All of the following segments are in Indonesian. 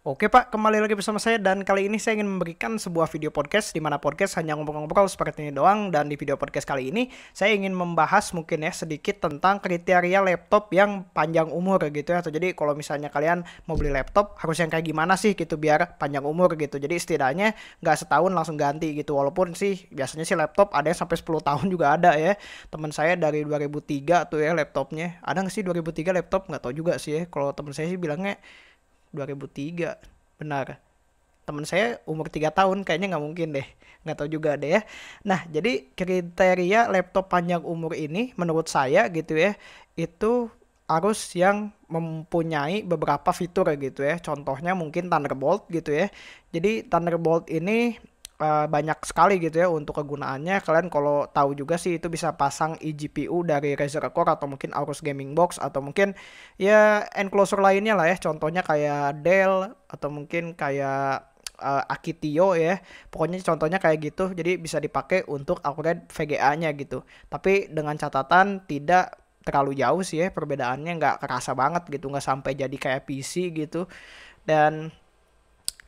Oke Pak, kembali lagi bersama saya dan kali ini saya ingin memberikan sebuah video podcast di mana podcast hanya ngobrol-ngobrol seperti ini doang dan di video podcast kali ini saya ingin membahas mungkin ya sedikit tentang kriteria laptop yang panjang umur gitu ya. Atau jadi kalau misalnya kalian mau beli laptop harus yang kayak gimana sih gitu biar panjang umur gitu. Jadi setidaknya nggak setahun langsung ganti gitu. Walaupun sih biasanya sih laptop ada yang sampai 10 tahun juga ada ya. Teman saya dari 2003 tuh ya laptopnya. Ada nggak sih 2003 laptop? Nggak tahu juga sih ya. Kalau teman saya sih bilangnya 2003 benar teman saya umur 3 tahun kayaknya nggak mungkin deh nggak tahu juga deh ya nah jadi kriteria laptop panjang umur ini menurut saya gitu ya itu harus yang mempunyai beberapa fitur gitu ya contohnya mungkin Thunderbolt gitu ya jadi Thunderbolt ini uh, banyak sekali gitu ya untuk kegunaannya. Kalian kalau tahu juga sih itu bisa pasang eGPU dari Razer Core atau mungkin Aorus Gaming Box atau mungkin ya enclosure lainnya lah ya. Contohnya kayak Dell atau mungkin kayak uh, Akitio ya. Pokoknya contohnya kayak gitu. Jadi bisa dipakai untuk upgrade VGA-nya gitu. Tapi dengan catatan tidak terlalu jauh sih ya perbedaannya nggak kerasa banget gitu nggak sampai jadi kayak PC gitu dan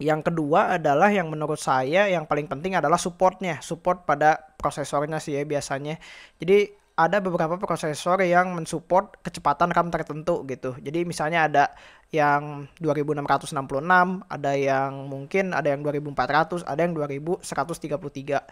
yang kedua adalah yang menurut saya yang paling penting adalah supportnya, support pada prosesornya sih ya biasanya. Jadi ada beberapa prosesor yang mensupport kecepatan RAM tertentu gitu. Jadi misalnya ada yang 2666, ada yang mungkin ada yang 2400, ada yang 2133.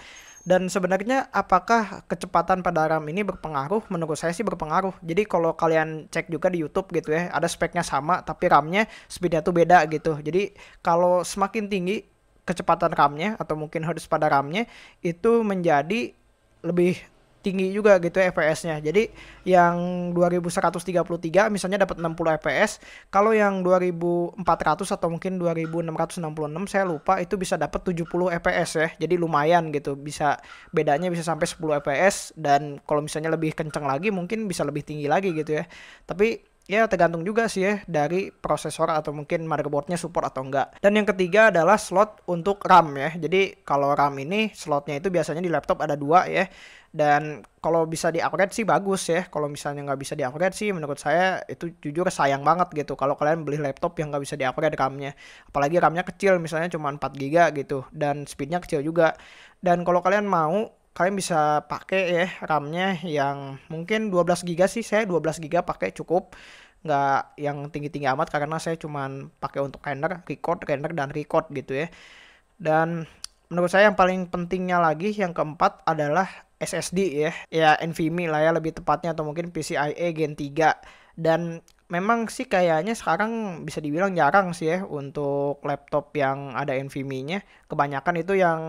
Dan sebenarnya apakah kecepatan pada RAM ini berpengaruh? Menurut saya sih berpengaruh. Jadi kalau kalian cek juga di YouTube gitu ya, ada speknya sama tapi RAM-nya speednya tuh beda gitu. Jadi kalau semakin tinggi kecepatan RAM-nya atau mungkin hertz pada RAM-nya itu menjadi lebih tinggi juga gitu ya FPS-nya. Jadi yang 2133 misalnya dapat 60 FPS, kalau yang 2400 atau mungkin 2666 saya lupa itu bisa dapat 70 FPS ya. Jadi lumayan gitu. Bisa bedanya bisa sampai 10 FPS dan kalau misalnya lebih kenceng lagi mungkin bisa lebih tinggi lagi gitu ya. Tapi ya tergantung juga sih ya dari prosesor atau mungkin motherboardnya support atau enggak. Dan yang ketiga adalah slot untuk RAM ya. Jadi kalau RAM ini slotnya itu biasanya di laptop ada dua ya. Dan kalau bisa upgrade sih bagus ya. Kalau misalnya nggak bisa upgrade sih menurut saya itu jujur sayang banget gitu. Kalau kalian beli laptop yang nggak bisa diupgrade RAM-nya. Apalagi RAM-nya kecil misalnya cuma 4 GB gitu. Dan speednya kecil juga. Dan kalau kalian mau kalian bisa pakai ya RAM-nya yang mungkin 12 GB sih saya 12 GB pakai cukup nggak yang tinggi-tinggi amat karena saya cuman pakai untuk render, record, render dan record gitu ya. Dan menurut saya yang paling pentingnya lagi yang keempat adalah SSD ya, ya NVMe lah ya lebih tepatnya atau mungkin PCIe Gen 3 dan memang sih kayaknya sekarang bisa dibilang jarang sih ya untuk laptop yang ada NVMe-nya. Kebanyakan itu yang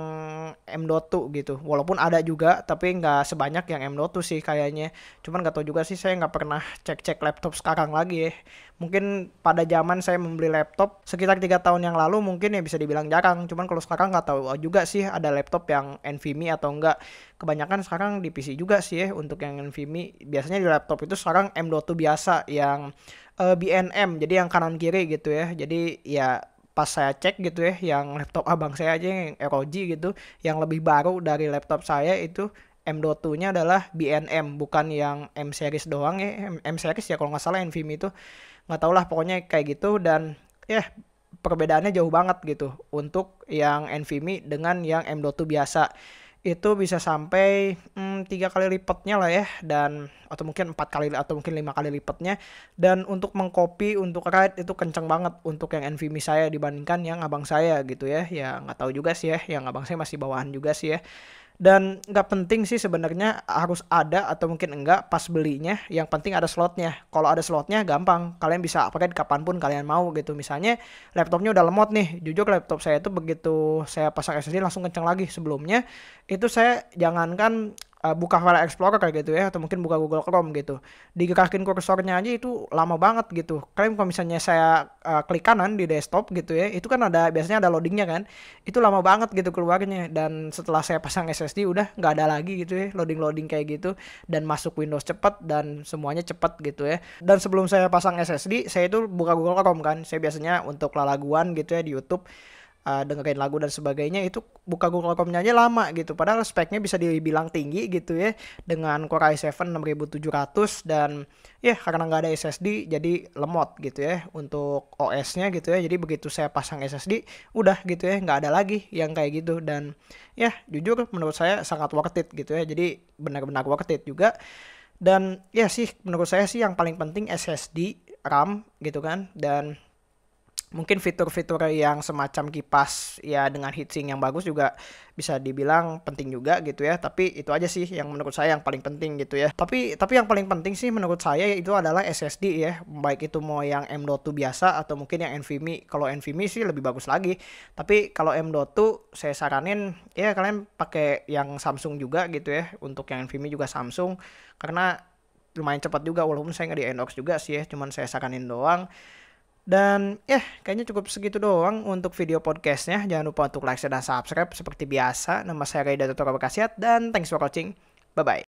M.2 gitu. Walaupun ada juga, tapi nggak sebanyak yang M.2 sih kayaknya. Cuman nggak tahu juga sih, saya nggak pernah cek-cek laptop sekarang lagi ya mungkin pada zaman saya membeli laptop sekitar tiga tahun yang lalu mungkin ya bisa dibilang jarang cuman kalau sekarang nggak tahu juga sih ada laptop yang NVMe atau enggak kebanyakan sekarang di PC juga sih ya untuk yang NVMe biasanya di laptop itu sekarang M.2 biasa yang uh, eh, BNM jadi yang kanan kiri gitu ya jadi ya pas saya cek gitu ya yang laptop abang saya aja yang ROG gitu yang lebih baru dari laptop saya itu m M.2-nya adalah BNM bukan yang M series doang ya M, M series ya kalau nggak salah NVMe itu nggak tau lah pokoknya kayak gitu dan ya perbedaannya jauh banget gitu untuk yang NVMe dengan yang m M.2 biasa itu bisa sampai hmm, tiga kali lipatnya lah ya dan atau mungkin empat kali atau mungkin lima kali lipatnya dan untuk mengcopy untuk write itu kenceng banget untuk yang NVMe saya dibandingkan yang abang saya gitu ya ya nggak tahu juga sih ya yang abang saya masih bawahan juga sih ya dan nggak penting sih sebenarnya harus ada atau mungkin enggak pas belinya yang penting ada slotnya kalau ada slotnya gampang kalian bisa upgrade kapanpun kalian mau gitu misalnya laptopnya udah lemot nih jujur laptop saya itu begitu saya pasang SSD langsung kenceng lagi sebelumnya itu saya jangankan uh, buka file explorer kayak gitu ya atau mungkin buka Google Chrome gitu digerakin kursornya aja itu lama banget gitu kalian kalau misalnya saya uh, klik kanan di desktop gitu ya itu kan ada biasanya ada loadingnya kan itu lama banget gitu keluarnya dan setelah saya pasang SSD udah nggak ada lagi gitu ya loading loading kayak gitu dan masuk Windows cepat dan semuanya cepat gitu ya dan sebelum saya pasang SSD saya itu buka Google Chrome kan saya biasanya untuk lalaguan gitu ya di YouTube uh, dengerin lagu dan sebagainya itu buka Google Chrome-nya aja lama gitu. Padahal speknya bisa dibilang tinggi gitu ya dengan Core i7 6700 dan ya karena nggak ada SSD jadi lemot gitu ya untuk OS-nya gitu ya. Jadi begitu saya pasang SSD udah gitu ya nggak ada lagi yang kayak gitu dan ya jujur menurut saya sangat worth it gitu ya. Jadi benar-benar worth it juga. Dan ya sih menurut saya sih yang paling penting SSD RAM gitu kan dan mungkin fitur-fitur yang semacam kipas ya dengan heatsink yang bagus juga bisa dibilang penting juga gitu ya tapi itu aja sih yang menurut saya yang paling penting gitu ya tapi tapi yang paling penting sih menurut saya itu adalah SSD ya baik itu mau yang M.2 biasa atau mungkin yang NVMe kalau NVMe sih lebih bagus lagi tapi kalau M.2 saya saranin ya kalian pakai yang Samsung juga gitu ya untuk yang NVMe juga Samsung karena lumayan cepat juga walaupun saya nggak di endorse juga sih ya cuman saya saranin doang dan ya, eh, kayaknya cukup segitu doang untuk video podcastnya. Jangan lupa untuk like, share, dan subscribe seperti biasa. Nama saya Ray Toto Bekasiat dan thanks for watching. Bye-bye.